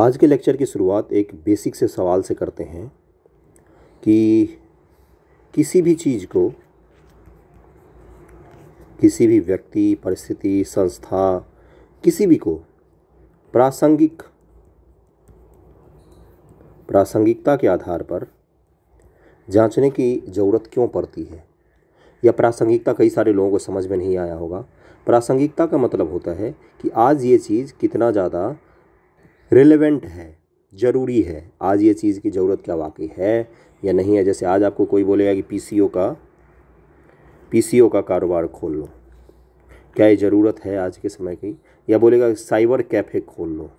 आज के लेक्चर की शुरुआत एक बेसिक से सवाल से करते हैं कि किसी भी चीज़ को किसी भी व्यक्ति परिस्थिति संस्था किसी भी को प्रासंगिक प्रासंगिकता के आधार पर जांचने की ज़रूरत क्यों पड़ती है या प्रासंगिकता कई सारे लोगों को समझ में नहीं आया होगा प्रासंगिकता का मतलब होता है कि आज ये चीज़ कितना ज़्यादा रिलेवेंट है ज़रूरी है आज ये चीज़ की ज़रूरत क्या वाकई है या नहीं है जैसे आज आपको कोई बोलेगा कि पीसीओ का पीसीओ का कारोबार खोल लो क्या ये ज़रूरत है आज के समय की या बोलेगा साइबर कैफ़े खोल लो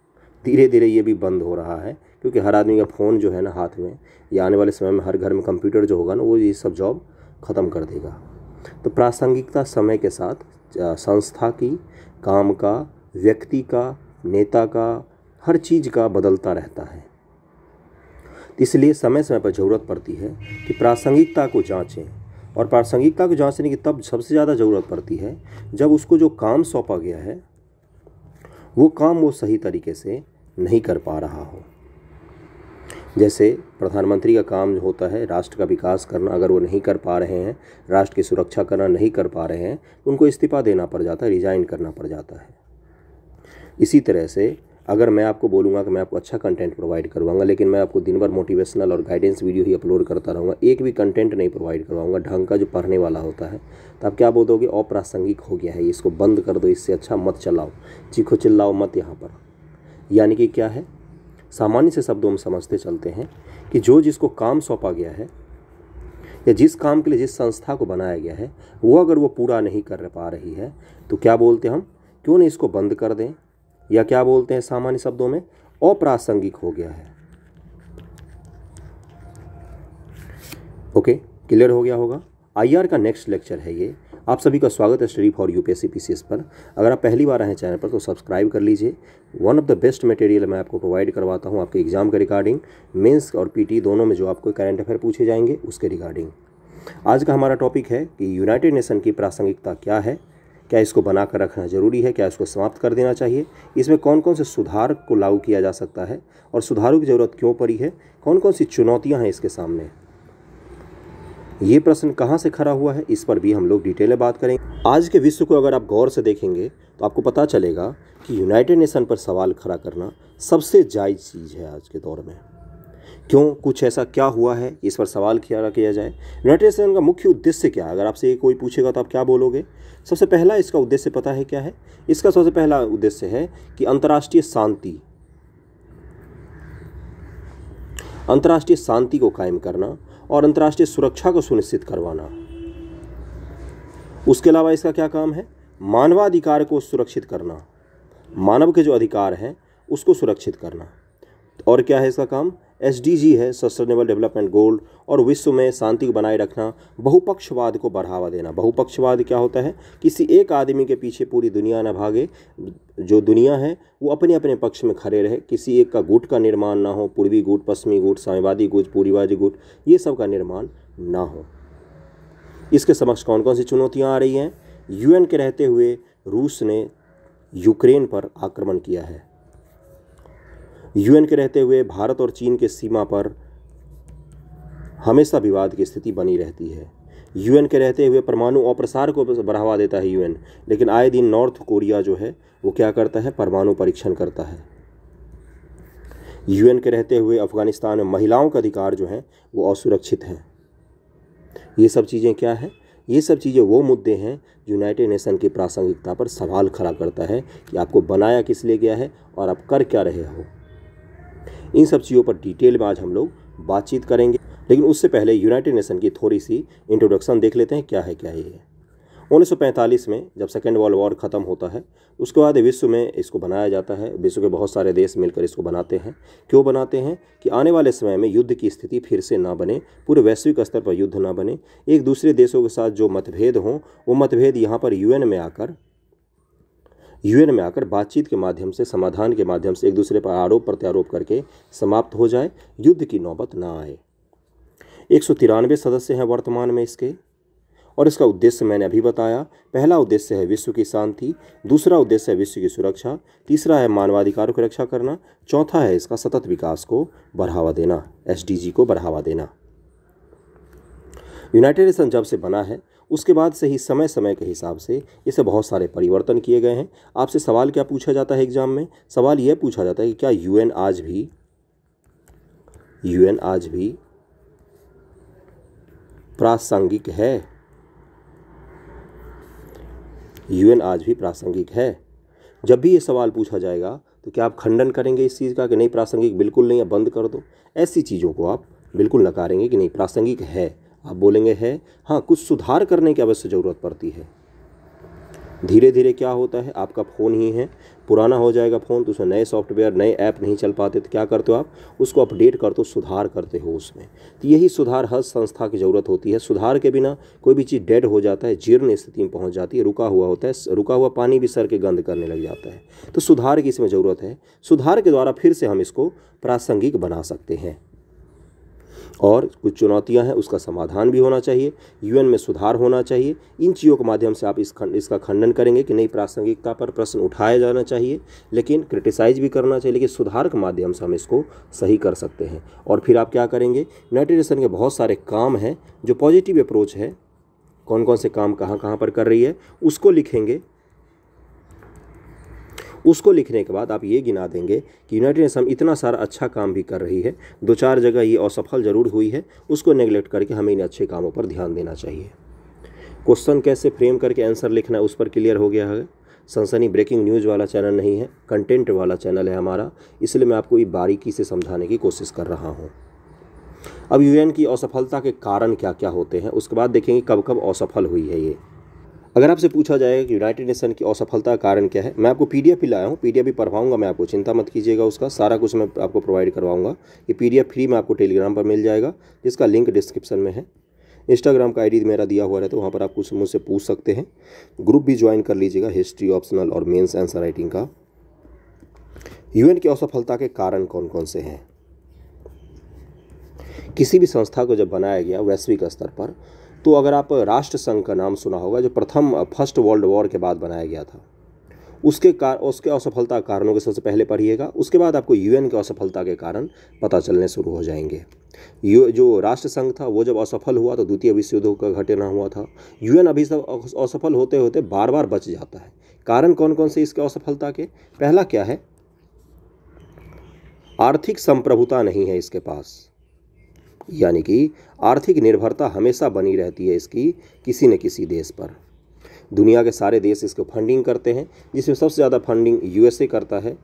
धीरे धीरे ये भी बंद हो रहा है क्योंकि हर आदमी का फ़ोन जो है ना हाथ में या आने वाले समय में हर घर में कंप्यूटर जो होगा ना वो ये सब जॉब ख़त्म कर देगा तो प्रासंगिकता समय के साथ संस्था की काम का व्यक्ति का नेता का हर चीज़ का बदलता रहता है इसलिए समय समय पर ज़रूरत पड़ती है कि प्रासंगिकता को जांचें और प्रासंगिकता को जांचने की तब सबसे ज़्यादा ज़रूरत पड़ती है जब उसको जो काम सौंपा गया है वो काम वो सही तरीके से नहीं कर पा रहा हो जैसे प्रधानमंत्री का काम होता है राष्ट्र का विकास करना अगर वो नहीं कर पा रहे हैं राष्ट्र की सुरक्षा करना नहीं कर पा रहे हैं उनको इस्तीफा देना पड़ जाता है रिजाइन करना पड़ जाता है इसी तरह से अगर मैं आपको बोलूँगा कि मैं आपको अच्छा कंटेंट प्रोवाइड करवाऊंगा लेकिन मैं आपको दिन भर मोटिवेशनल और गाइडेंस वीडियो ही अपलोड करता रहूँगा एक भी कंटेंट नहीं प्रोवाइड करवाऊंगा ढंग का जो पढ़ने वाला होता है तो आप क्या बोल अप्रासंगिक हो गया है इसको बंद कर दो इससे अच्छा मत चलाओ चीखो चिल्लाओ मत यहाँ पर यानी कि क्या है सामान्य से शब्दों में समझते चलते हैं कि जो जिसको काम सौंपा गया है या जिस काम के लिए जिस संस्था को बनाया गया है वो अगर वो पूरा नहीं कर पा रही है तो क्या बोलते हम क्यों नहीं इसको बंद कर दें या क्या बोलते हैं सामान्य शब्दों में अप्रासंगिक हो गया है ओके क्लियर हो गया होगा आईआर का नेक्स्ट लेक्चर है ये आप सभी का स्वागत है स्टडी फॉर यूपीएससी पीसीएस पर अगर आप पहली बार आए हैं चैनल पर तो सब्सक्राइब कर लीजिए one of the best material मैं आपको प्रोवाइड करवाता हूँ आपके एग्जाम के रिगार्डिंग मेंस और पीटी दोनों में जो आपको करंट अफेयर पूछे जाएंगे उसके रिगार्डिंग आज का हमारा टॉपिक है कि यूनाइटेड नेशन की प्रासंगिकता क्या है क्या इसको बनाकर रखना जरूरी है क्या इसको समाप्त कर देना चाहिए इसमें कौन कौन से सुधार को लागू किया जा सकता है और सुधारों की ज़रूरत क्यों पड़ी है कौन कौन सी चुनौतियाँ हैं इसके सामने ये प्रश्न कहाँ से खड़ा हुआ है इस पर भी हम लोग डिटेल में बात करेंगे आज के विश्व को अगर आप गौर से देखेंगे तो आपको पता चलेगा कि यूनाइटेड नेशन पर सवाल खड़ा करना सबसे जायज़ चीज़ है आज के दौर में क्यों कुछ ऐसा क्या हुआ है इस पर सवाल खड़ा किया जाए यूनाइटेड नेशन का मुख्य उद्देश्य क्या है अगर आपसे कोई पूछेगा तो आप क्या बोलोगे सबसे पहला इसका उद्देश्य पता है क्या है इसका सबसे पहला उद्देश्य है कि अंतर्राष्ट्रीय शांति अंतर्राष्ट्रीय शांति को कायम करना और अंतर्राष्ट्रीय सुरक्षा को सुनिश्चित करवाना उसके अलावा इसका क्या काम है मानवाधिकार को सुरक्षित करना मानव के जो अधिकार हैं उसको सुरक्षित करना और क्या है इसका काम एस है सस्टेनेबल डेवलपमेंट गोल और विश्व में शांति को बनाए रखना बहुपक्षवाद को बढ़ावा देना बहुपक्षवाद क्या होता है किसी एक आदमी के पीछे पूरी दुनिया ना भागे जो दुनिया है वो अपने अपने पक्ष में खड़े रहे किसी एक का गुट का निर्माण ना हो पूर्वी गुट पश्चिमी गुट साम्यवादी गुट पूर्वीवादी गुट ये सब का निर्माण ना हो इसके समक्ष कौन कौन सी चुनौतियाँ आ रही हैं यूएन के रहते हुए रूस ने यूक्रेन पर आक्रमण किया है यूएन के रहते हुए भारत और चीन के सीमा पर हमेशा विवाद की स्थिति बनी रहती है यूएन के रहते हुए परमाणु अप्रसार को बढ़ावा देता है यूएन लेकिन आए दिन नॉर्थ कोरिया जो है वो क्या करता है परमाणु परीक्षण करता है यूएन के रहते हुए अफगानिस्तान में महिलाओं का अधिकार जो हैं वो असुरक्षित हैं ये सब चीज़ें क्या है ये सब चीज़ें वो मुद्दे हैं यूनाइटेड नेशन की प्रासंगिकता पर सवाल खड़ा करता है कि आपको बनाया किस लिए गया है और आप कर क्या रहे हो इन सब चीज़ों पर डिटेल में आज हम लोग बातचीत करेंगे लेकिन उससे पहले यूनाइटेड नेशन की थोड़ी सी इंट्रोडक्शन देख लेते हैं क्या है क्या ये उन्नीस में जब सेकेंड वर्ल्ड वॉर ख़त्म होता है उसके बाद विश्व में इसको बनाया जाता है विश्व के बहुत सारे देश मिलकर इसको बनाते हैं क्यों बनाते हैं कि आने वाले समय में युद्ध की स्थिति फिर से ना बने पूरे वैश्विक स्तर पर युद्ध ना बने एक दूसरे देशों के साथ जो मतभेद हों वो मतभेद यहाँ पर यू में आकर यूएन में आकर बातचीत के माध्यम से समाधान के माध्यम से एक दूसरे पर आरोप प्रत्यारोप करके समाप्त हो जाए युद्ध की नौबत ना आए एक सौ तिरानवे सदस्य हैं वर्तमान में इसके और इसका उद्देश्य मैंने अभी बताया पहला उद्देश्य है विश्व की शांति दूसरा उद्देश्य है विश्व की सुरक्षा तीसरा है मानवाधिकारों की रक्षा करना चौथा है इसका सतत विकास को बढ़ावा देना एस को बढ़ावा देना यूनाइटेड नेशन जब से बना है उसके बाद से ही समय समय के हिसाब से इसे बहुत सारे परिवर्तन किए गए हैं आपसे सवाल क्या पूछा जाता है एग्ज़ाम में सवाल यह पूछा जाता है कि क्या यूएन आज भी यूएन आज भी प्रासंगिक है यूएन आज भी प्रासंगिक है जब भी ये सवाल पूछा जाएगा तो क्या आप खंडन करेंगे इस चीज़ का कि नहीं प्रासंगिक बिल्कुल नहीं है बंद कर दो ऐसी चीज़ों को आप बिल्कुल नकारेंगे कि नहीं प्रासंगिक है आप बोलेंगे है हाँ कुछ सुधार करने की अवश्य ज़रूरत पड़ती है धीरे धीरे क्या होता है आपका फ़ोन ही है पुराना हो जाएगा फ़ोन तो उसमें नए सॉफ्टवेयर नए ऐप नहीं चल पाते तो क्या करते हो आप उसको अपडेट करते हो सुधार करते हो उसमें तो यही सुधार हर संस्था की ज़रूरत होती है सुधार के बिना कोई भी चीज़ डेड हो जाता है जीर्ण स्थिति में पहुंच जाती है रुका हुआ होता है रुका हुआ पानी भी सर के गंद करने लग जाता है तो सुधार की इसमें ज़रूरत है सुधार के द्वारा फिर से हम इसको प्रासंगिक बना सकते हैं और कुछ चुनौतियां हैं उसका समाधान भी होना चाहिए यूएन में सुधार होना चाहिए इन चीज़ों के माध्यम से आप इस खंड इसका खंडन करेंगे कि नई प्रासंगिकता पर प्रश्न उठाया जाना चाहिए लेकिन क्रिटिसाइज भी करना चाहिए लेकिन सुधार के माध्यम से हम इसको सही कर सकते हैं और फिर आप क्या करेंगे यूनाइटेड नेशन के बहुत सारे काम हैं जो पॉजिटिव अप्रोच है कौन कौन से काम कहाँ कहाँ पर कर रही है उसको लिखेंगे उसको लिखने के बाद आप ये गिना देंगे कि यूनाइटेड नेशन इतना सारा अच्छा काम भी कर रही है दो चार जगह ये असफल ज़रूर हुई है उसको नेग्लेक्ट करके हमें इन अच्छे कामों पर ध्यान देना चाहिए क्वेश्चन कैसे फ्रेम करके आंसर लिखना है उस पर क्लियर हो गया है सनसनी ब्रेकिंग न्यूज़ वाला चैनल नहीं है कंटेंट वाला चैनल है हमारा इसलिए मैं आपको ये बारीकी से समझाने की कोशिश कर रहा हूँ अब यूएन की असफलता के कारण क्या क्या होते हैं उसके बाद देखेंगे कब कब असफल हुई है ये अगर आपसे पूछा जाएगा कि यूनाइटेड नेशन की असफलता का कारण क्या है मैं आपको पीडीएफ भी लाया हूँ एफ भी पढ़वाऊंगा मैं आपको चिंता मत कीजिएगा उसका सारा कुछ मैं आपको प्रोवाइड करवाऊंगा ये एफ फ्री में आपको टेलीग्राम पर मिल जाएगा जिसका लिंक डिस्क्रिप्शन में है इंस्टाग्राम का आईडी मेरा दिया हुआ रहता है वहाँ पर आप कुछ मुझसे पूछ सकते हैं ग्रुप भी ज्वाइन कर लीजिएगा हिस्ट्री ऑप्शनल और मेन्स आंसर राइटिंग का यूएन की असफलता के कारण कौन कौन से हैं किसी भी संस्था को जब बनाया गया वैश्विक स्तर पर तो अगर आप राष्ट्र संघ का नाम सुना होगा जो प्रथम फर्स्ट वर्ल्ड वॉर के बाद बनाया गया था उसके कार उसके असफलता कारणों के सबसे पहले पढ़िएगा उसके बाद आपको यूएन के असफलता के कारण पता चलने शुरू हो जाएंगे यू जो राष्ट्र संघ था वो जब असफल हुआ तो द्वितीय विश्व युद्ध का घटना हुआ था यूएन अभी सब असफल होते होते बार बार बच जाता है कारण कौन कौन से इसके असफलता के पहला क्या है आर्थिक संप्रभुता नहीं है इसके पास यानी कि आर्थिक निर्भरता हमेशा बनी रहती है इसकी किसी न किसी देश पर दुनिया के सारे देश इसको फंडिंग करते हैं जिसमें सबसे ज़्यादा फंडिंग यूएसए करता है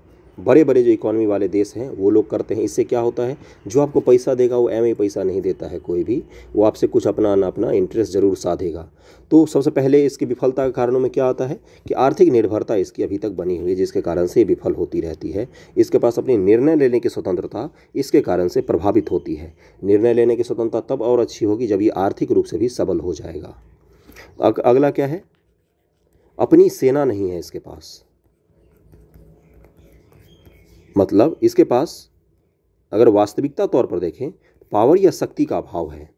बड़े बड़े जो इकोनॉमी वाले देश हैं वो लोग करते हैं इससे क्या होता है जो आपको पैसा देगा वो एम पैसा नहीं देता है कोई भी वो आपसे कुछ अपना ना अपना इंटरेस्ट ज़रूर साधेगा तो सबसे पहले इसकी विफलता के कारणों में क्या आता है कि आर्थिक निर्भरता इसकी अभी तक बनी हुई है जिसके कारण से विफल होती रहती है इसके पास अपनी निर्णय लेने की स्वतंत्रता इसके कारण से प्रभावित होती है निर्णय लेने की स्वतंत्रता तब और अच्छी होगी जब ये आर्थिक रूप से भी सबल हो जाएगा अगला क्या है अपनी सेना नहीं है इसके पास मतलब इसके पास अगर वास्तविकता तौर पर देखें पावर या शक्ति का अभाव है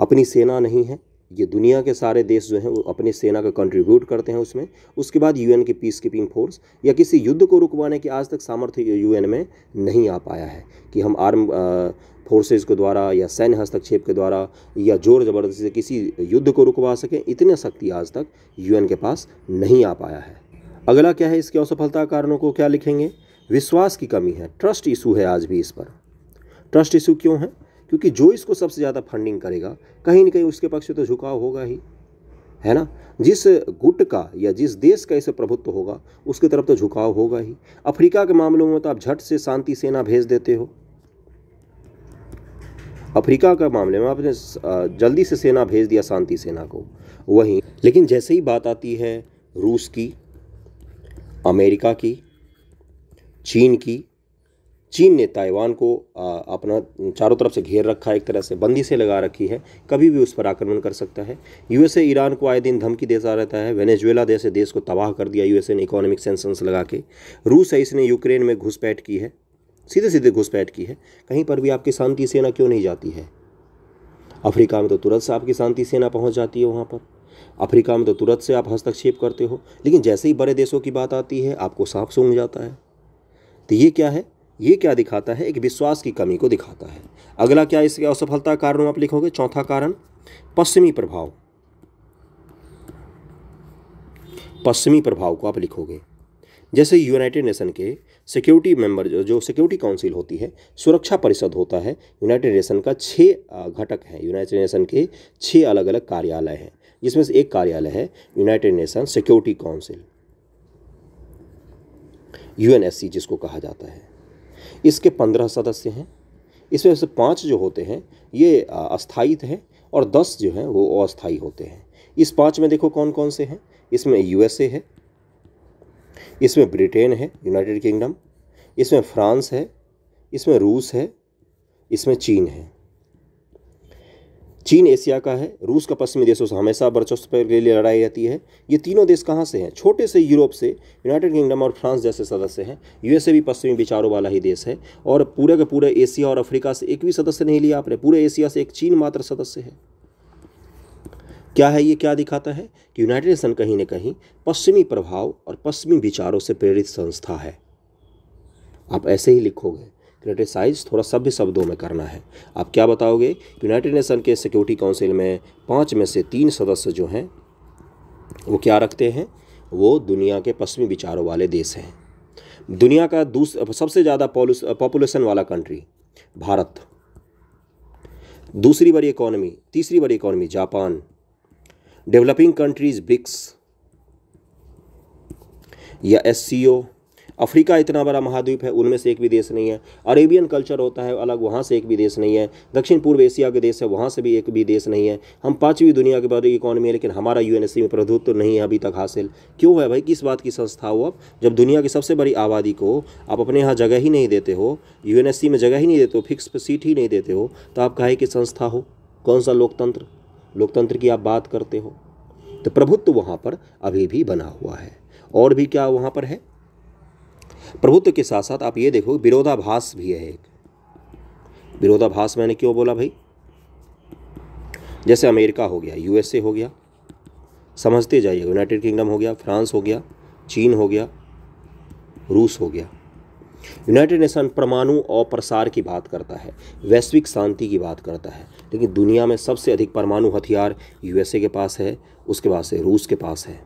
अपनी सेना नहीं है ये दुनिया के सारे देश जो हैं वो अपनी सेना का कंट्रीब्यूट करते हैं उसमें उसके बाद यूएन की पीस कीपिंग फोर्स या किसी युद्ध को रुकवाने की आज तक सामर्थ्य यूएन में नहीं आ पाया है कि हम आर्म फोर्सेज के द्वारा या सैन्य हस्तक्षेप के द्वारा या जोर जबरदस्ती से किसी युद्ध को रुकवा सकें इतनी शक्ति आज तक यू के पास नहीं आ पाया है अगला क्या है इसके असफलता कारणों को क्या लिखेंगे विश्वास की कमी है ट्रस्ट इशू है आज भी इस पर ट्रस्ट इशू क्यों है क्योंकि जो इसको सबसे ज़्यादा फंडिंग करेगा कहीं ना कहीं उसके पक्ष में तो झुकाव होगा ही है ना जिस गुट का या जिस देश का इसे प्रभुत्व होगा उसकी तरफ तो झुकाव होगा ही अफ्रीका के मामलों में तो आप झट से शांति सेना भेज देते हो अफ्रीका के मामले में आपने जल्दी से सेना भेज दिया शांति सेना को वहीं लेकिन जैसे ही बात आती है रूस की अमेरिका की चीन की चीन ने ताइवान को अपना चारों तरफ से घेर रखा है एक तरह से बंदी से लगा रखी है कभी भी उस पर आक्रमण कर सकता है यूएसए ईरान को आए दिन धमकी देता रहता है वेनेजुएला जैसे देश को तबाह कर दिया यूएसए ने इकोनॉमिक सेंसन्स लगा के रूस है इसने यूक्रेन में घुसपैठ की है सीधे सीधे घुसपैठ की है कहीं पर भी आपकी शांति सेना क्यों नहीं जाती है अफ्रीका में तो तुरंत से आपकी शांति सेना पहुँच जाती है वहाँ पर अफ्रीका में तो तुरंत से आप हस्तक्षेप करते हो लेकिन जैसे ही बड़े देशों की बात आती है आपको सांप सूंघ जाता है तो ये क्या है ये क्या दिखाता है एक विश्वास की कमी को दिखाता है अगला क्या इसके असफलता कारण आप लिखोगे चौथा कारण पश्चिमी प्रभाव पश्चिमी प्रभाव को आप लिखोगे जैसे यूनाइटेड नेशन के सिक्योरिटी मेंबर जो सिक्योरिटी काउंसिल होती है सुरक्षा परिषद होता है यूनाइटेड नेशन का छः घटक है यूनाइटेड नेशन के छः अलग अलग कार्यालय हैं जिसमें से एक कार्यालय है United Nation security council UNSC जिसको कहा जाता है इसके पंद्रह सदस्य हैं इसमें से पाँच जो होते हैं ये अस्थायी हैं और दस जो हैं वो अस्थायी होते हैं इस पाँच में देखो कौन कौन से हैं इसमें यूएसए है इसमें ब्रिटेन है यूनाइटेड किंगडम इसमें फ्रांस है इसमें रूस है इसमें चीन है चीन एशिया का है रूस का पश्चिमी देशों से हमेशा वर्चस्व के लिए लड़ाई रहती है ये तीनों देश कहाँ से हैं छोटे से यूरोप से यूनाइटेड किंगडम और फ्रांस जैसे सदस्य हैं यूएसए भी पश्चिमी विचारों वाला ही देश है और पूरे के पूरे एशिया और अफ्रीका से एक भी सदस्य नहीं लिया आपने पूरे एशिया से एक चीन मात्र सदस्य है क्या है ये क्या दिखाता है कि यूनाइटेड नेशन कहीं ना कहीं पश्चिमी प्रभाव और पश्चिमी विचारों से प्रेरित संस्था है आप ऐसे ही लिखोगे क्रिटिसाइज थोड़ा सभ्य शब्दों में करना है आप क्या बताओगे यूनाइटेड नेशन के सिक्योरिटी काउंसिल में पाँच में से तीन सदस्य जो हैं वो क्या रखते हैं वो दुनिया के पश्चिमी विचारों वाले देश हैं दुनिया का दूसरा सबसे ज़्यादा पॉपुलेशन वाला कंट्री भारत दूसरी बड़ी इकोनॉमी तीसरी बड़ी economy Japan developing countries BRICS या एस सी ओ अफ्रीका इतना बड़ा महाद्वीप है उनमें से एक भी देश नहीं है अरेबियन कल्चर होता है अलग वहाँ से एक भी देश नहीं है दक्षिण पूर्व एशिया के देश है वहाँ से भी एक भी देश नहीं है हम पाँचवीं दुनिया के बड़ी इकोनॉमी है लेकिन हमारा यू में प्रभुत्व नहीं है अभी तक हासिल क्यों है भाई किस बात की संस्था हो आप जब दुनिया की सबसे बड़ी आबादी को आप अपने यहाँ जगह ही नहीं देते हो यू में जगह ही नहीं देते हो फिक्स सीट ही नहीं देते हो तो आप कहे कि संस्था हो कौन सा लोकतंत्र लोकतंत्र की आप बात करते हो तो प्रभुत्व वहाँ पर अभी भी बना हुआ है और भी क्या वहाँ पर है प्रभुत्व के साथ साथ आप ये देखो विरोधाभास भी है एक विरोधाभास मैंने क्यों बोला भाई जैसे अमेरिका हो गया यूएसए हो गया समझते जाइए यूनाइटेड किंगडम हो गया फ्रांस हो गया चीन हो गया रूस हो गया यूनाइटेड नेशन परमाणु और प्रसार की बात करता है वैश्विक शांति की बात करता है लेकिन दुनिया में सबसे अधिक परमाणु हथियार यूएसए के पास है उसके बाद से रूस के पास है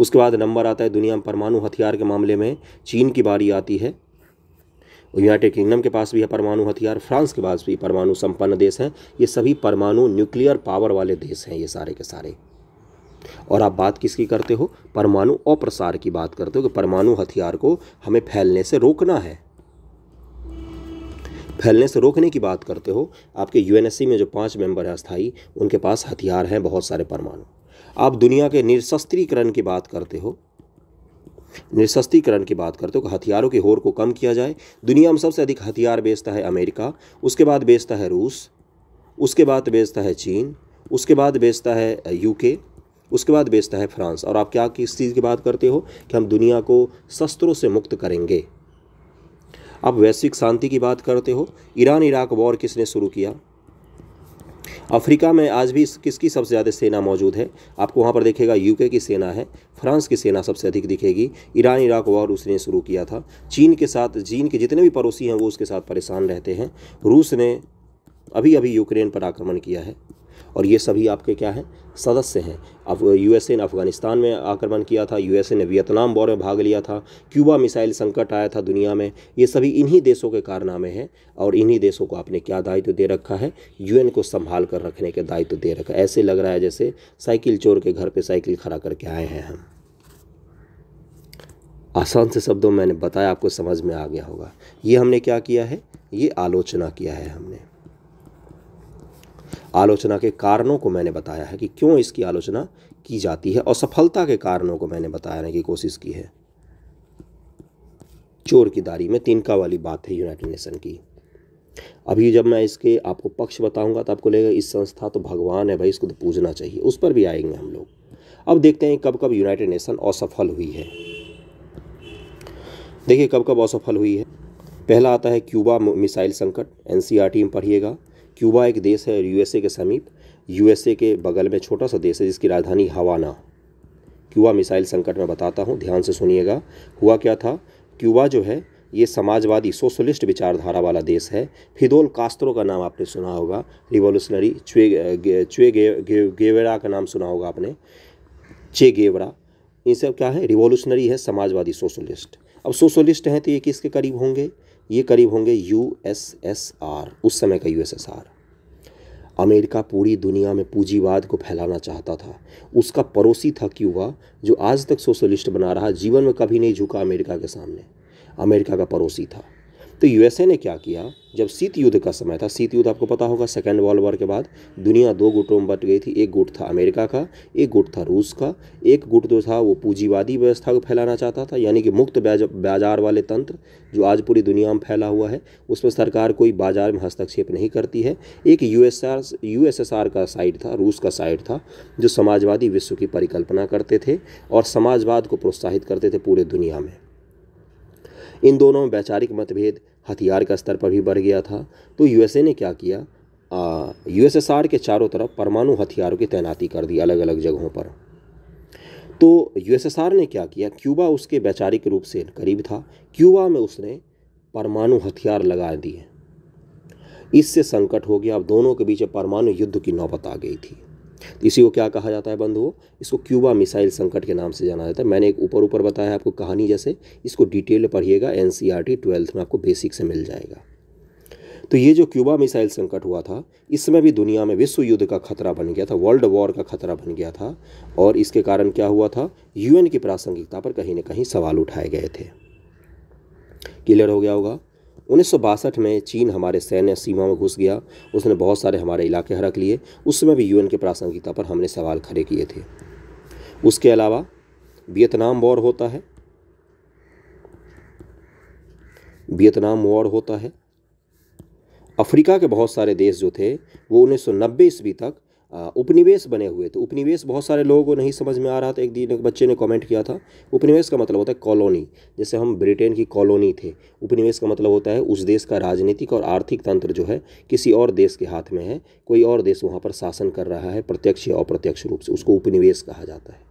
उसके बाद नंबर आता है दुनिया में परमाणु हथियार के मामले में चीन की बारी आती है यूनाइटेड किंगडम के पास भी है परमाणु हथियार फ्रांस के पास भी परमाणु संपन्न देश हैं ये सभी परमाणु न्यूक्लियर पावर वाले देश हैं ये सारे के सारे और आप बात किसकी करते हो परमाणु अप्रसार की बात करते हो कि परमाणु हथियार को हमें फैलने से रोकना है फैलने से रोकने की बात करते हो आपके यूएनएससी में जो पांच मेंबर हैं स्थाई उनके पास हथियार हैं बहुत सारे परमाणु आप दुनिया के निरशस्त्रीकरण की बात करते हो निशस्त्रीकरण की बात करते हो कि हथियारों के होर को कम किया जाए दुनिया में सबसे अधिक हथियार बेचता है अमेरिका उसके बाद बेचता है रूस उसके बाद बेचता है चीन उसके बाद बेचता है यूके उसके बाद बेचता है फ्रांस और आप क्या किस चीज़ की बात करते हो कि हम दुनिया को शस्त्रों से मुक्त करेंगे आप वैश्विक शांति की बात करते हो ईरान इराक वॉर किसने शुरू किया अफ्रीका में आज भी किसकी सबसे ज़्यादा सेना मौजूद है आपको वहाँ पर देखेगा यूके की सेना है फ्रांस की सेना सबसे अधिक दिखेगी ईरान इराक वॉर उसने शुरू किया था चीन के साथ चीन के जितने भी पड़ोसी हैं वो उसके साथ परेशान रहते हैं रूस ने अभी अभी यूक्रेन पर आक्रमण किया है और ये सभी आपके क्या हैं सदस्य हैं अब यूएसए ने अफगानिस्तान में आक्रमण किया था यूएसए ने वियतनाम बॉर में भाग लिया था क्यूबा मिसाइल संकट आया था दुनिया में ये सभी इन्हीं देशों के कारनामे हैं और इन्हीं देशों को आपने क्या दायित्व दे रखा है यूएन को संभाल कर रखने के दायित्व दे रखा है ऐसे लग रहा है जैसे साइकिल चोर के घर पर साइकिल खड़ा करके आए हैं हम आसान से शब्दों मैंने बताया आपको समझ में आ गया होगा ये हमने क्या किया है ये आलोचना किया है हमने आलोचना के कारणों को मैंने बताया है कि क्यों इसकी आलोचना की जाती है और सफलता के कारणों को मैंने बताने की कोशिश की है चोर की दारी में तिनका वाली बात है यूनाइटेड नेशन की अभी जब मैं इसके आपको पक्ष बताऊंगा तो आपको लगेगा इस संस्था तो भगवान है भाई इसको तो पूजना चाहिए उस पर भी आएंगे हम लोग अब देखते हैं कब कब यूनाइटेड नेशन असफल हुई है देखिए कब कब असफल हुई है पहला आता है क्यूबा मिसाइल संकट एन में पढ़िएगा क्यूबा एक देश है यूएसए के समीप यूएसए के बगल में छोटा सा देश है जिसकी राजधानी हवाना क्यूबा मिसाइल संकट में बताता हूँ ध्यान से सुनिएगा हुआ क्या था क्यूबा जो है ये समाजवादी सोशलिस्ट विचारधारा वाला देश है फिदोल कास्त्रो का नाम आपने सुना होगा रिवोल्यूशनरी चुए चुए गे, गे, गेवेरा का नाम सुना होगा आपने चे गेवरा इन सब क्या है रिवोल्यूशनरी है समाजवादी सोशलिस्ट अब सोशलिस्ट हैं तो ये किसके करीब होंगे ये करीब होंगे यू उस समय का यू अमेरिका पूरी दुनिया में पूंजीवाद को फैलाना चाहता था उसका पड़ोसी था क्यूबा जो आज तक सोशलिस्ट बना रहा जीवन में कभी नहीं झुका अमेरिका के सामने अमेरिका का पड़ोसी था तो यूएसए ने क्या किया जब शीत युद्ध का समय था शीत युद्ध आपको पता होगा सेकेंड वर्ल्ड वॉर के बाद दुनिया दो गुटों में बट गई थी एक गुट था अमेरिका का एक गुट था रूस का एक गुट जो था वो पूंजीवादी व्यवस्था को फैलाना चाहता था यानी कि मुक्त बाजार वाले तंत्र जो आज पूरी दुनिया में फैला हुआ है उसमें सरकार कोई बाजार में हस्तक्षेप नहीं करती है एक यू एस का साइड था रूस का साइड था जो समाजवादी विश्व की परिकल्पना करते थे और समाजवाद को प्रोत्साहित करते थे पूरे दुनिया में इन दोनों में वैचारिक मतभेद हथियार का स्तर पर भी बढ़ गया था तो यूएसए ने क्या किया यूएसएसआर के चारों तरफ परमाणु हथियारों की तैनाती कर दी अलग अलग जगहों पर तो यूएसएसआर ने क्या किया क्यूबा उसके वैचारिक रूप से करीब था क्यूबा में उसने परमाणु हथियार लगा दिए इससे संकट हो गया अब दोनों के बीच परमाणु युद्ध की नौबत आ गई थी तो इसी को क्या कहा जाता है बंधुओं इसको क्यूबा मिसाइल संकट के नाम से जाना जाता है मैंने एक ऊपर ऊपर बताया आपको कहानी जैसे इसको डिटेल पढ़िएगा एन सी ट्वेल्थ में आपको बेसिक से मिल जाएगा तो ये जो क्यूबा मिसाइल संकट हुआ था इसमें भी दुनिया में विश्व युद्ध का खतरा बन गया था वर्ल्ड वॉर का खतरा बन गया था और इसके कारण क्या हुआ था यूएन की प्रासंगिकता पर कहीं ना कहीं सवाल उठाए गए थे क्लियर हो गया होगा उन्नीस में चीन हमारे सैन्य सीमा में घुस गया उसने बहुत सारे हमारे इलाके हरक लिए उस समय भी यूएन के प्रासंगिकता पर हमने सवाल खड़े किए थे उसके अलावा वियतनाम वॉर होता है वियतनाम वॉर होता है अफ्रीका के बहुत सारे देश जो थे वो 1990 ईस्वी तक उपनिवेश बने हुए थे तो उपनिवेश बहुत सारे लोगों को नहीं समझ में आ रहा था एक दिन एक बच्चे ने कमेंट किया था उपनिवेश का मतलब होता है कॉलोनी जैसे हम ब्रिटेन की कॉलोनी थे उपनिवेश का मतलब होता है उस देश का राजनीतिक और आर्थिक तंत्र जो है किसी और देश के हाथ में है कोई और देश वहाँ पर शासन कर रहा है प्रत्यक्ष या अप्रत्यक्ष रूप से उसको उपनिवेश कहा जाता है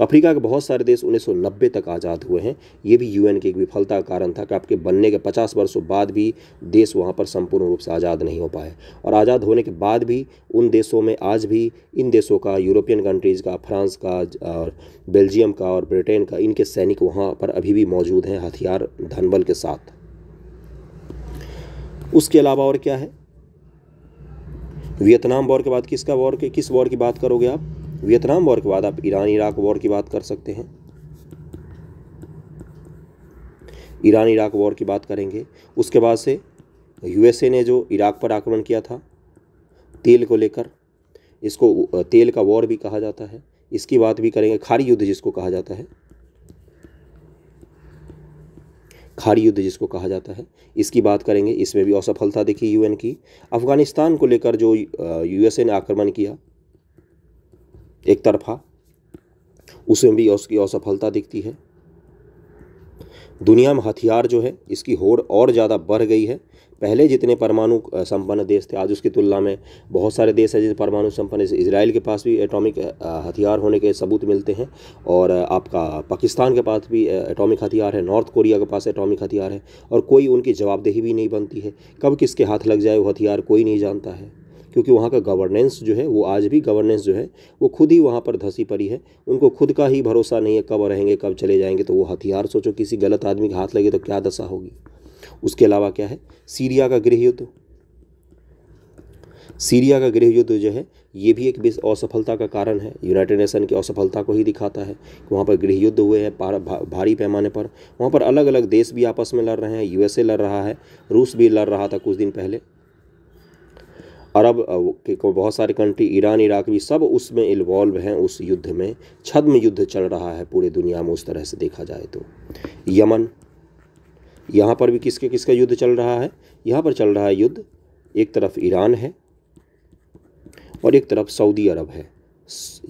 अफ्रीका के बहुत सारे देश 1990 तक आज़ाद हुए हैं ये भी यूएन की एक विफलता का कारण था कि आपके बनने के 50 वर्षों बाद भी देश वहाँ पर संपूर्ण रूप से आज़ाद नहीं हो पाए और आज़ाद होने के बाद भी उन देशों में आज भी इन देशों का यूरोपियन कंट्रीज़ का फ्रांस का और बेल्जियम का और ब्रिटेन का इनके सैनिक वहाँ पर अभी भी मौजूद हैं हथियार धनबल के साथ उसके अलावा और क्या है वियतनाम वॉर के बाद किसका वॉर के किस वॉर की बात करोगे आप वियतनाम वॉर के बाद आप ईरान इराक वॉर की बात कर सकते हैं ईरान इराक वॉर की बात करेंगे उसके बाद से यूएसए ने जो इराक पर आक्रमण किया था तेल को लेकर इसको तेल का वॉर भी कहा जाता है इसकी बात भी करेंगे खारी युद्ध जिसको कहा जाता है खारी युद्ध जिसको कहा जाता है इसकी बात करेंगे इसमें भी असफलता देखी यूएन की अफ़गानिस्तान को लेकर जो यूएसए ने आक्रमण किया एक तरफा उसमें भी उसकी असफलता दिखती है दुनिया में हथियार जो है इसकी होड़ और ज़्यादा बढ़ गई है पहले जितने परमाणु संपन्न देश थे आज उसकी तुलना में बहुत सारे देश हैं जैसे परमाणु संपन्न इसराइल के पास भी एटॉमिक हथियार होने के सबूत मिलते हैं और आपका पाकिस्तान के पास भी एटॉमिक हथियार है नॉर्थ कोरिया के पास एटॉमिक हथियार है और कोई उनकी जवाबदेही भी नहीं बनती है कब किसके हाथ लग जाए वो हथियार कोई नहीं जानता है क्योंकि वहाँ का गवर्नेंस जो है वो आज भी गवर्नेंस जो है वो खुद ही वहाँ पर धसी पड़ी है उनको खुद का ही भरोसा नहीं है कब रहेंगे कब चले जाएंगे तो वो हथियार सोचो किसी गलत आदमी के हाथ लगे तो क्या दशा होगी उसके अलावा क्या है सीरिया का गृह युद्ध सीरिया का गृह युद्ध जो है ये भी एक बेस असफलता का कारण है यूनाइटेड नेशन की असफलता को ही दिखाता है कि वहाँ पर गृह युद्ध हुए हैं भा, भारी पैमाने पर वहाँ पर अलग अलग देश भी आपस में लड़ रहे हैं यूएसए लड़ रहा है रूस भी लड़ रहा था कुछ दिन पहले अरब के बहुत सारे कंट्री ईरान इराक भी सब उसमें इन्वॉल्व हैं उस युद्ध में छद्म युद्ध चल रहा है पूरे दुनिया में उस तरह से देखा जाए तो यमन यहाँ पर भी किसके किसका युद्ध चल रहा है यहाँ पर चल रहा है युद्ध एक तरफ ईरान है और एक तरफ सऊदी अरब है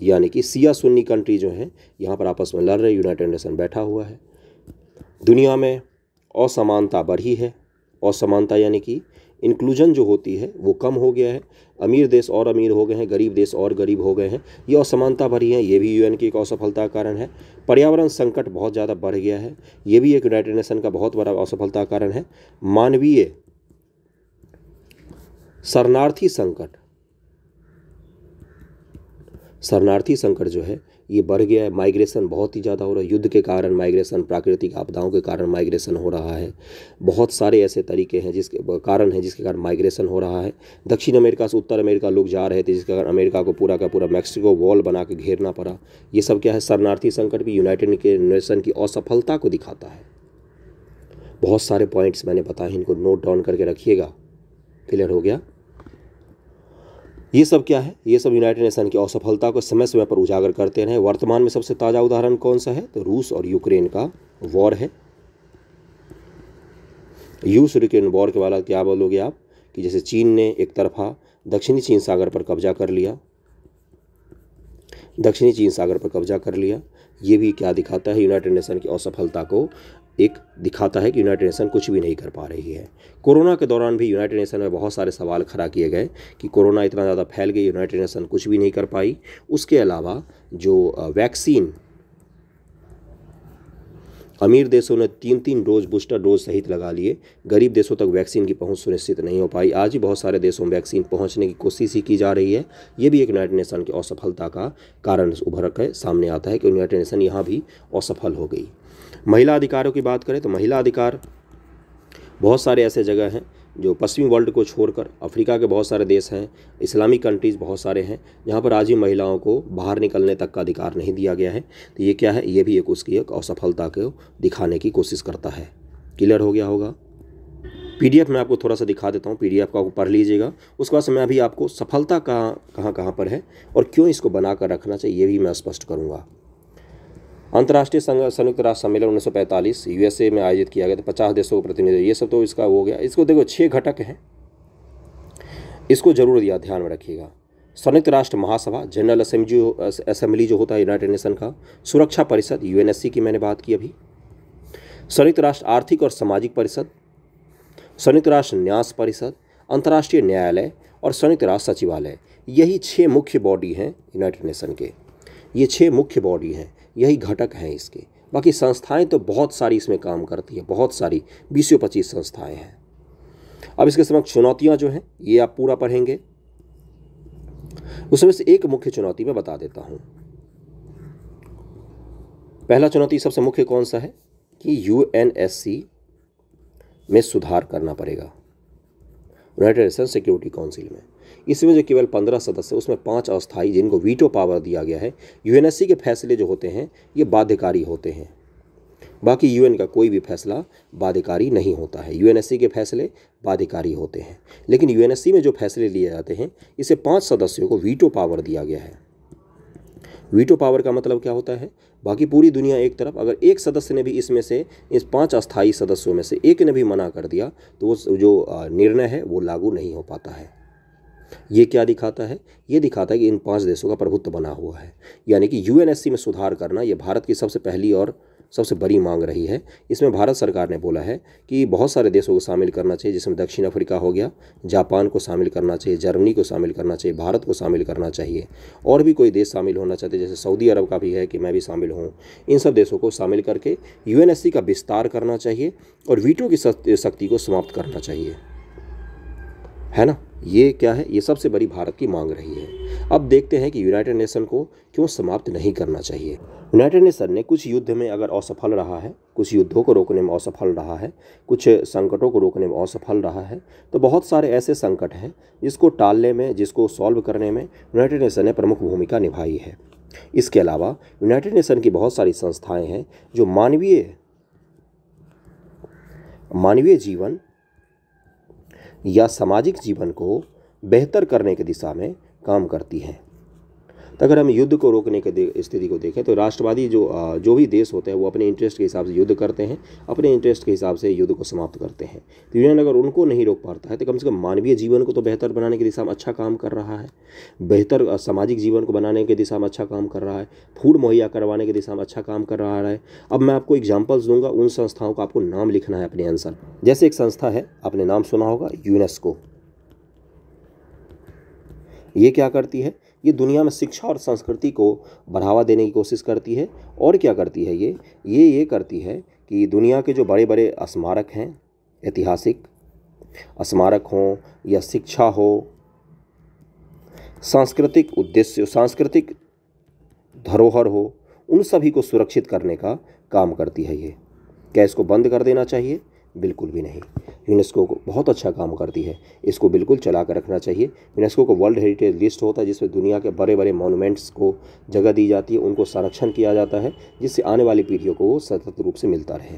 यानी कि सिया सुन्नी कंट्री जो हैं यहाँ पर आपस में लड़ रहे यूनाइटेड नेशन बैठा हुआ है दुनिया में असमानता बढ़ी है असमानता यानी कि इंक्लूजन जो होती है वो कम हो गया है अमीर देश और अमीर हो गए हैं गरीब देश और गरीब हो गए हैं ये असमानता भरी है ये भी यूएन की एक असफलता का कारण है पर्यावरण संकट बहुत ज़्यादा बढ़ गया है ये भी एक यूनाइटेड नेशन का बहुत बड़ा असफलता कारण है मानवीय शरणार्थी संकट शरणार्थी संकट जो है ये बढ़ गया है माइग्रेशन बहुत ही ज़्यादा हो रहा है युद्ध के कारण माइग्रेशन प्राकृतिक आपदाओं के कारण माइग्रेशन हो रहा है बहुत सारे ऐसे तरीके हैं जिसके कारण हैं जिसके कारण माइग्रेशन हो रहा है दक्षिण अमेरिका से उत्तर अमेरिका लोग जा रहे थे जिसके कारण अमेरिका को पूरा का पूरा मैक्सिको वॉल बना के घेरना पड़ा ये सब क्या है शरणार्थी संकट भी यूनाइटेड नेशन की असफलता को दिखाता है बहुत सारे पॉइंट्स मैंने बताए इनको नोट डाउन करके रखिएगा क्लियर हो गया ये सब क्या है ये सब यूनाइटेड नेशन की असफलता को समय समय पर उजागर करते रहे वर्तमान में सबसे ताज़ा उदाहरण कौन सा है तो रूस और यूक्रेन का वॉर है यूस यूक्रेन वॉर के वाला क्या बोलोगे आप कि जैसे चीन ने एक तरफा दक्षिणी चीन सागर पर कब्जा कर लिया दक्षिणी चीन सागर पर कब्जा कर लिया ये भी क्या दिखाता है यूनाइटेड नेशन की असफलता को एक दिखाता है कि यूनाइटेड नेशन कुछ भी नहीं कर पा रही है कोरोना के दौरान भी यूनाइटेड नेशन में बहुत सारे सवाल खड़ा किए गए कि कोरोना इतना ज़्यादा फैल गई यूनाइटेड नेशन कुछ भी नहीं कर पाई उसके अलावा जो वैक्सीन अमीर देशों ने तीन तीन डोज बूस्टर डोज सहित लगा लिए गरीब देशों तक वैक्सीन की पहुंच सुनिश्चित नहीं हो पाई आज ही बहुत सारे देशों में वैक्सीन पहुंचने की कोशिश ही की जा रही है ये भी एक यूनाइटेड नेशन की असफलता का कारण उभर के सामने आता है कि यूनाइटेड नेशन यहाँ भी असफल हो गई महिला अधिकारों की बात करें तो महिला अधिकार बहुत सारे ऐसे जगह हैं जो पश्चिमी वर्ल्ड को छोड़कर अफ्रीका के बहुत सारे देश हैं इस्लामिक कंट्रीज़ बहुत सारे हैं जहाँ पर आज ही महिलाओं को बाहर निकलने तक का अधिकार नहीं दिया गया है तो ये क्या है ये भी एक उसकी एक असफलता को दिखाने की कोशिश करता है क्लियर हो गया होगा पीडीएफ मैं आपको थोड़ा सा दिखा देता हूँ पीडीएफ का पढ़ लीजिएगा उसके बाद मैं अभी आपको सफलता कहाँ कहाँ कहाँ पर है और क्यों इसको बना कर रखना चाहिए ये भी मैं स्पष्ट करूँगा अंतर्राष्ट्रीय संयुक्त राष्ट्र सम्मेलन 1945 यूएसए में आयोजित किया गया था पचास देशों का प्रतिनिधि ये सब तो इसका हो गया इसको देखो छः घटक हैं इसको जरूर दिया ध्यान में रखिएगा संयुक्त राष्ट्र महासभा जनरल असेंबली असेंबली जो होता है यूनाइटेड नेशन का सुरक्षा परिषद यूएनएससी की मैंने बात की अभी संयुक्त राष्ट्र आर्थिक और सामाजिक परिषद संयुक्त राष्ट्र न्यास परिषद अंतर्राष्ट्रीय न्यायालय और संयुक्त राष्ट्र सचिवालय यही छः मुख्य बॉडी हैं यूनाइटेड नेशन के ये छः मुख्य बॉडी हैं यही घटक हैं इसके बाकी संस्थाएं तो बहुत सारी इसमें काम करती है बहुत सारी बीस पच्चीस संस्थाएं हैं अब इसके समक्ष चुनौतियां जो हैं ये आप पूरा पढ़ेंगे उसमें से एक मुख्य चुनौती मैं बता देता हूं पहला चुनौती सबसे मुख्य कौन सा है कि यू में सुधार करना पड़ेगा यूनाइटेड नेशन सिक्योरिटी काउंसिल में इसमें जो केवल पंद्रह सदस्य उसमें पाँच अस्थायी जिनको वीटो पावर दिया गया है यूएनएससी के फैसले जो होते हैं ये बाध्यकारी होते हैं बाकी यूएन का कोई भी फैसला बाध्यकारी नहीं होता है यूएनएससी के फैसले बाध्यकारी होते हैं लेकिन यूएनएससी में जो फैसले लिए जाते हैं इसे पाँच सदस्यों को वीटो पावर दिया गया है वीटो पावर का मतलब क्या होता है बाकी पूरी दुनिया एक तरफ अगर एक सदस्य ने भी इसमें से इस पांच अस्थायी सदस्यों में से एक ने भी मना कर दिया तो वो जो निर्णय है वो लागू नहीं हो पाता है ये क्या दिखाता है ये दिखाता है कि इन पांच देशों का प्रभुत्व बना हुआ है यानी कि यू में सुधार करना ये भारत की सबसे पहली और सबसे बड़ी मांग रही है इसमें भारत सरकार ने बोला है कि बहुत सारे देशों को शामिल करना चाहिए जिसमें दक्षिण अफ्रीका हो गया जापान को शामिल करना चाहिए जर्मनी को शामिल करना चाहिए भारत को शामिल करना चाहिए और भी कोई देश शामिल होना चाहते जैसे सऊदी अरब का भी है कि मैं भी शामिल हूँ इन सब देशों को शामिल करके यू का विस्तार करना चाहिए और वीटो की शक्ति को समाप्त करना चाहिए है ना ये क्या है ये सबसे बड़ी भारत की मांग रही है अब देखते हैं कि यूनाइटेड नेशन को क्यों समाप्त नहीं करना चाहिए यूनाइटेड नेशन ने कुछ युद्ध में अगर असफल रहा है कुछ युद्धों को रोकने में असफल रहा है कुछ संकटों को रोकने में असफल रहा है तो बहुत सारे ऐसे संकट हैं जिसको टालने में जिसको सॉल्व करने में यूनाइटेड नेशन ने प्रमुख भूमिका निभाई है इसके अलावा यूनाइटेड नेशन की बहुत सारी संस्थाएँ हैं जो मानवीय मानवीय जीवन या सामाजिक जीवन को बेहतर करने की दिशा में काम करती हैं तो अगर हम युद्ध को रोकने के स्थिति को देखें तो राष्ट्रवादी जो जो भी देश होते हैं वो अपने इंटरेस्ट के हिसाब से युद्ध करते हैं अपने इंटरेस्ट के हिसाब से युद्ध को समाप्त करते हैं तो यूनियन अगर उनको नहीं रोक पाता है तो कम से कम मानवीय जीवन को तो बेहतर बनाने की दिशा में अच्छा काम कर रहा है बेहतर सामाजिक जीवन को बनाने की दिशा में अच्छा काम कर रहा है फूड मुहैया करवाने की दिशा में अच्छा काम कर रहा है अब मैं आपको एग्जाम्पल्स दूंगा उन संस्थाओं का आपको नाम लिखना है अपने आंसर जैसे एक संस्था है आपने नाम सुना होगा यूनेस्को ये क्या करती है ये दुनिया में शिक्षा और संस्कृति को बढ़ावा देने की कोशिश करती है और क्या करती है ये ये ये करती है कि दुनिया के जो बड़े बड़े स्मारक हैं ऐतिहासिक स्मारक हों या शिक्षा हो सांस्कृतिक उद्देश्य सांस्कृतिक धरोहर हो उन सभी को सुरक्षित करने का काम करती है ये क्या इसको बंद कर देना चाहिए बिल्कुल भी नहीं यूनेस्को को बहुत अच्छा काम करती है इसको बिल्कुल चला कर रखना चाहिए यूनेस्को को वर्ल्ड हेरिटेज लिस्ट होता है जिसमें दुनिया के बड़े बड़े मोनूमेंट्स को जगह दी जाती है उनको संरक्षण किया जाता है जिससे आने वाली पीढ़ियों को वो सतत रूप से मिलता रहे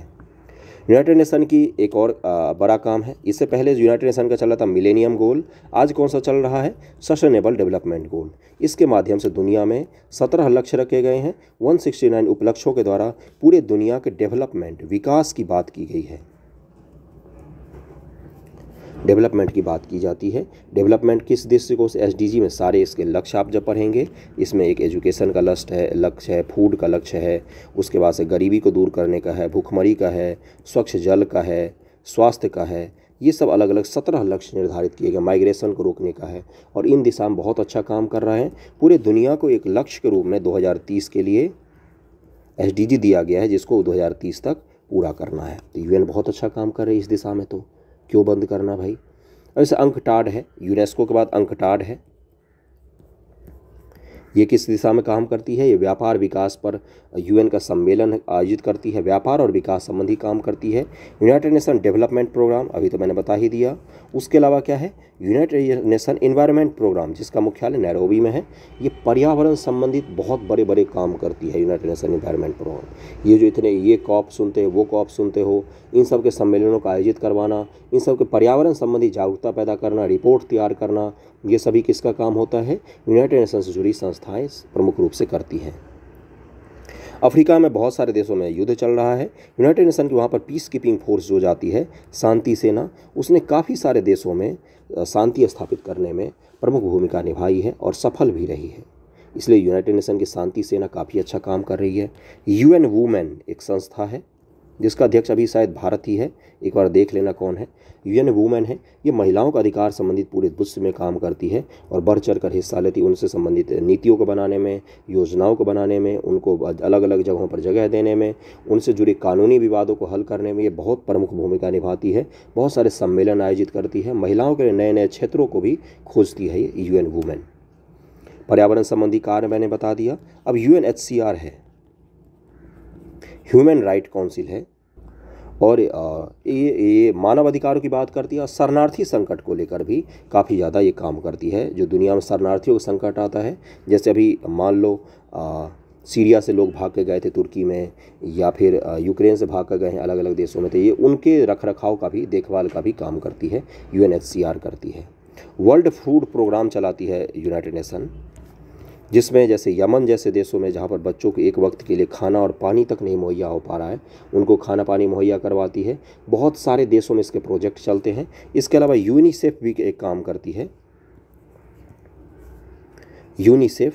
यूनाइटेड नेशन की एक और बड़ा काम है इससे पहले यूनाइटेड नेशन का चला था मिलेनियम गोल आज कौन सा चल रहा है सस्टेनेबल डेवलपमेंट गोल इसके माध्यम से दुनिया में सत्रह लक्ष्य रखे गए हैं 169 उपलक्ष्यों के द्वारा पूरे दुनिया के डेवलपमेंट विकास की बात की गई है डेवलपमेंट की बात की जाती है डेवलपमेंट किस दृष्टिकोण से एसडीजी में सारे इसके लक्ष्य आप जब पढ़ेंगे इसमें एक एजुकेशन का लक्ष्य है लक्ष्य है फूड का लक्ष्य है उसके बाद से गरीबी को दूर करने का है भूखमरी का है स्वच्छ जल का है स्वास्थ्य का है ये सब अलग अलग सत्रह लक्ष्य निर्धारित किए गए माइग्रेशन को रोकने का है और इन दिशा में बहुत अच्छा काम कर रहा है पूरे दुनिया को एक लक्ष्य के रूप में 2030 के लिए एस दिया गया है जिसको 2030 तक पूरा करना है तो यूएन बहुत अच्छा काम कर रही है इस दिशा में तो क्यों बंद करना भाई अब इस अंकटाड है यूनेस्को के बाद अंकटाड है ये किस दिशा में काम करती है ये व्यापार विकास पर यूएन का सम्मेलन आयोजित करती है व्यापार और विकास संबंधी काम करती है यूनाइटेड नेशन डेवलपमेंट प्रोग्राम अभी तो मैंने बता ही दिया उसके अलावा क्या है यूनाइटेड नेशन इन्वायरमेंट प्रोग्राम जिसका मुख्यालय नैरोबी में है ये पर्यावरण संबंधित बहुत बड़े बड़े काम करती है यूनाइटेड नेशन इन्वायरमेंट प्रोग्राम ये जो इतने ये कॉप सुनते हो वो कॉप सुनते हो इन सब के सम्मेलनों का आयोजित करवाना इन सब के पर्यावरण संबंधी जागरूकता पैदा करना रिपोर्ट तैयार करना ये सभी किसका काम होता है यूनाइटेड नेशन से जुड़ी संस्थाएँ प्रमुख रूप से करती हैं अफ्रीका में बहुत सारे देशों में युद्ध चल रहा है यूनाइटेड नेशन की वहाँ पर पीस कीपिंग फोर्स जो जाती है शांति सेना उसने काफ़ी सारे देशों में शांति स्थापित करने में प्रमुख भूमिका निभाई है और सफल भी रही है इसलिए यूनाइटेड नेशन की शांति सेना काफ़ी अच्छा काम कर रही है यूएन वूमेन एक संस्था है जिसका अध्यक्ष अभी शायद भारत ही है एक बार देख लेना कौन है यूएन वुमेन है ये महिलाओं का अधिकार संबंधित पूरे विश्व में काम करती है और बढ़ चढ़ कर हिस्सा लेती है उनसे संबंधित नीतियों को बनाने में योजनाओं को बनाने में उनको अलग अलग जगहों पर जगह देने में उनसे जुड़े कानूनी विवादों को हल करने में ये बहुत प्रमुख भूमिका निभाती है बहुत सारे सम्मेलन आयोजित करती है महिलाओं के नए नए क्षेत्रों को भी खोजती है ये एन वुमेन पर्यावरण संबंधी कार्य मैंने बता दिया अब यू है ह्यूमन राइट काउंसिल है और ये ये मानव अधिकारों की बात करती है और शरणार्थी संकट को लेकर भी काफ़ी ज़्यादा ये काम करती है जो दुनिया में शरणार्थियों का संकट आता है जैसे अभी मान लो आ, सीरिया से लोग भाग के गए थे तुर्की में या फिर यूक्रेन से भाग कर गए हैं अलग अलग देशों में तो ये उनके रख रखाव का भी देखभाल का भी काम करती है यू करती है वर्ल्ड फूड प्रोग्राम चलाती है यूनाइटेड नेशन जिसमें जैसे यमन जैसे देशों में जहाँ पर बच्चों को एक वक्त के लिए खाना और पानी तक नहीं मुहैया हो पा रहा है उनको खाना पानी मुहैया करवाती है बहुत सारे देशों में इसके प्रोजेक्ट चलते हैं इसके अलावा यूनिसेफ भी एक काम करती है यूनिसेफ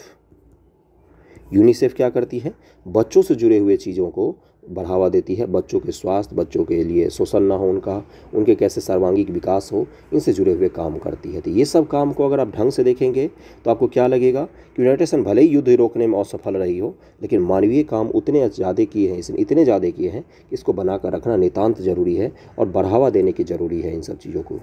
यूनिसेफ क्या करती है बच्चों से जुड़े हुए चीज़ों को बढ़ावा देती है बच्चों के स्वास्थ्य बच्चों के लिए शोषण ना हो उनका उनके कैसे सर्वांगिक विकास हो इनसे जुड़े हुए काम करती है तो ये सब काम को अगर आप ढंग से देखेंगे तो आपको क्या लगेगा कि यूनाइटेशन भले ही युद्ध रोकने में असफल रही हो लेकिन मानवीय काम उतने ज़्यादा किए हैं इसने इतने ज़्यादा किए हैं कि इसको बनाकर रखना नितान्त जरूरी है और बढ़ावा देने की ज़रूरी है इन सब चीज़ों को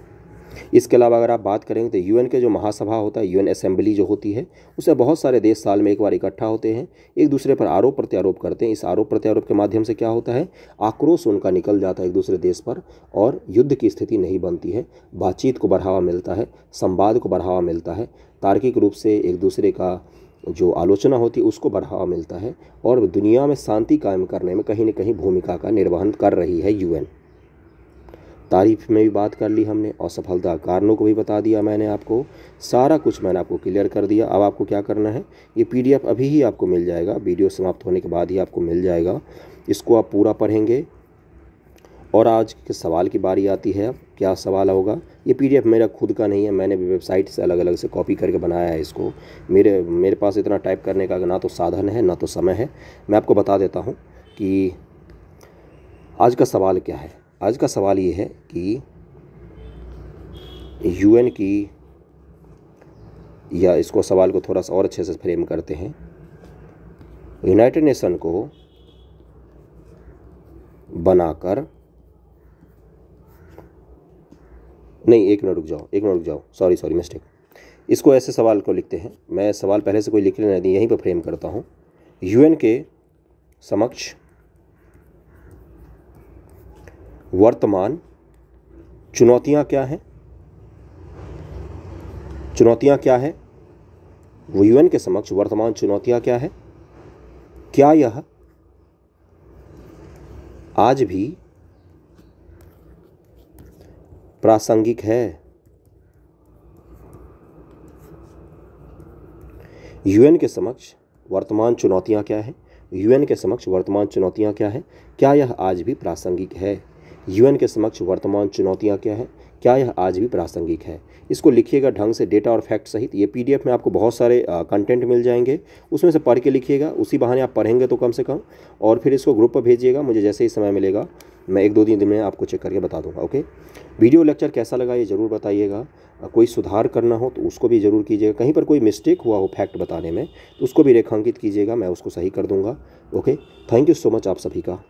इसके अलावा अगर आप बात करें तो यूएन के जो महासभा होता है यूएन असेंबली जो होती है उसे बहुत सारे देश साल में एक बार इकट्ठा होते हैं एक दूसरे पर आरोप प्रत्यारोप करते हैं इस आरोप प्रत्यारोप के माध्यम से क्या होता है आक्रोश उनका निकल जाता है एक दूसरे देश पर और युद्ध की स्थिति नहीं बनती है बातचीत को बढ़ावा मिलता है संवाद को बढ़ावा मिलता है तार्किक रूप से एक दूसरे का जो आलोचना होती है उसको बढ़ावा मिलता है और दुनिया में शांति कायम करने में कहीं ना कहीं भूमिका का निर्वहन कर रही है यूएन तारीफ में भी बात कर ली हमने और सफलता कारणों को भी बता दिया मैंने आपको सारा कुछ मैंने आपको क्लियर कर दिया अब आपको क्या करना है ये पीडीएफ अभी ही आपको मिल जाएगा वीडियो समाप्त होने के बाद ही आपको मिल जाएगा इसको आप पूरा पढ़ेंगे और आज के सवाल की बारी आती है क्या सवाल होगा ये पीडीएफ मेरा खुद का नहीं है मैंने भी वेबसाइट से अलग अलग से कॉपी करके बनाया है इसको मेरे मेरे पास इतना टाइप करने का ना तो साधन है ना तो समय है मैं आपको बता देता हूँ कि आज का सवाल क्या है आज का सवाल ये है कि यूएन की या इसको सवाल को थोड़ा सा और अच्छे से फ्रेम करते हैं यूनाइटेड नेशन को बनाकर नहीं एक मिनट रुक जाओ एक मिनट रुक जाओ सॉरी सॉरी मिस्टेक इसको ऐसे सवाल को लिखते हैं मैं सवाल पहले से कोई लिख लेना नहीं यहीं पर फ्रेम करता हूँ यूएन के समक्ष वर्तमान चुनौतियां क्या हैं चुनौतियां क्या हैं वो यूएन के समक्ष वर्तमान चुनौतियां क्या है क्या यह आज भी प्रासंगिक है यूएन के समक्ष वर्तमान चुनौतियां क्या हैं यूएन के समक्ष वर्तमान चुनौतियां क्या हैं क्या यह आज भी प्रासंगिक है यूएन के समक्ष वर्तमान चुनौतियाँ क्या हैं क्या यह आज भी प्रासंगिक है इसको लिखिएगा ढंग से डेटा और फैक्ट सहित ये पीडीएफ में आपको बहुत सारे कंटेंट मिल जाएंगे उसमें से पढ़ के लिखिएगा उसी बहाने आप पढ़ेंगे तो कम से कम और फिर इसको ग्रुप पर भेजिएगा मुझे जैसे ही समय मिलेगा मैं एक दो दिन में आपको चेक करके बता दूंगा ओके वीडियो लेक्चर कैसा लगा ये ज़रूर बताइएगा कोई सुधार करना हो तो उसको भी ज़रूर कीजिएगा कहीं पर कोई मिस्टेक हुआ हो फैक्ट बताने में तो उसको भी रेखांकित कीजिएगा मैं उसको सही कर दूंगा okay thank you so much आप सभी का